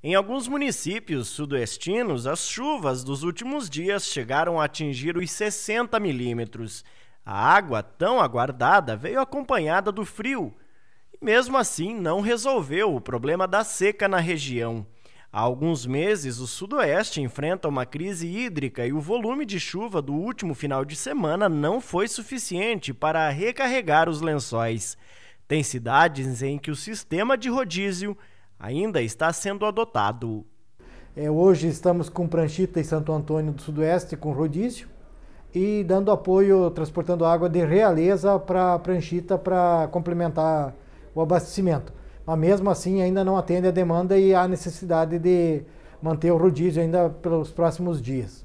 Em alguns municípios sudoestinos, as chuvas dos últimos dias chegaram a atingir os 60 milímetros. A água tão aguardada veio acompanhada do frio. E mesmo assim, não resolveu o problema da seca na região. Há alguns meses, o Sudoeste enfrenta uma crise hídrica e o volume de chuva do último final de semana não foi suficiente para recarregar os lençóis. Tem cidades em que o sistema de rodízio ainda está sendo adotado. É, hoje estamos com Pranchita e Santo Antônio do Sudoeste com rodízio e dando apoio, transportando água de realeza para Pranchita para complementar o abastecimento. Mas mesmo assim ainda não atende a demanda e há necessidade de manter o rodízio ainda pelos próximos dias.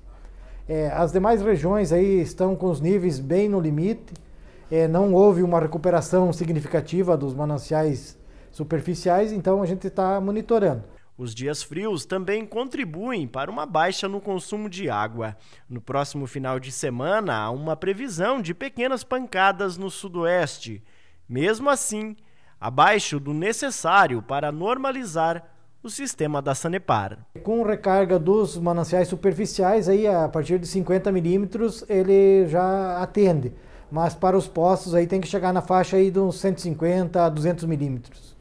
É, as demais regiões aí estão com os níveis bem no limite, é, não houve uma recuperação significativa dos mananciais superficiais, então a gente está monitorando. Os dias frios também contribuem para uma baixa no consumo de água. No próximo final de semana, há uma previsão de pequenas pancadas no sudoeste. Mesmo assim, abaixo do necessário para normalizar o sistema da Sanepar. Com recarga dos mananciais superficiais, aí a partir de 50 milímetros ele já atende, mas para os poços aí tem que chegar na faixa aí de uns 150 a 200 milímetros.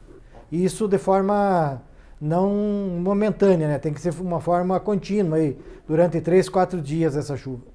E isso de forma não momentânea, né? tem que ser uma forma contínua, aí, durante três, quatro dias essa chuva.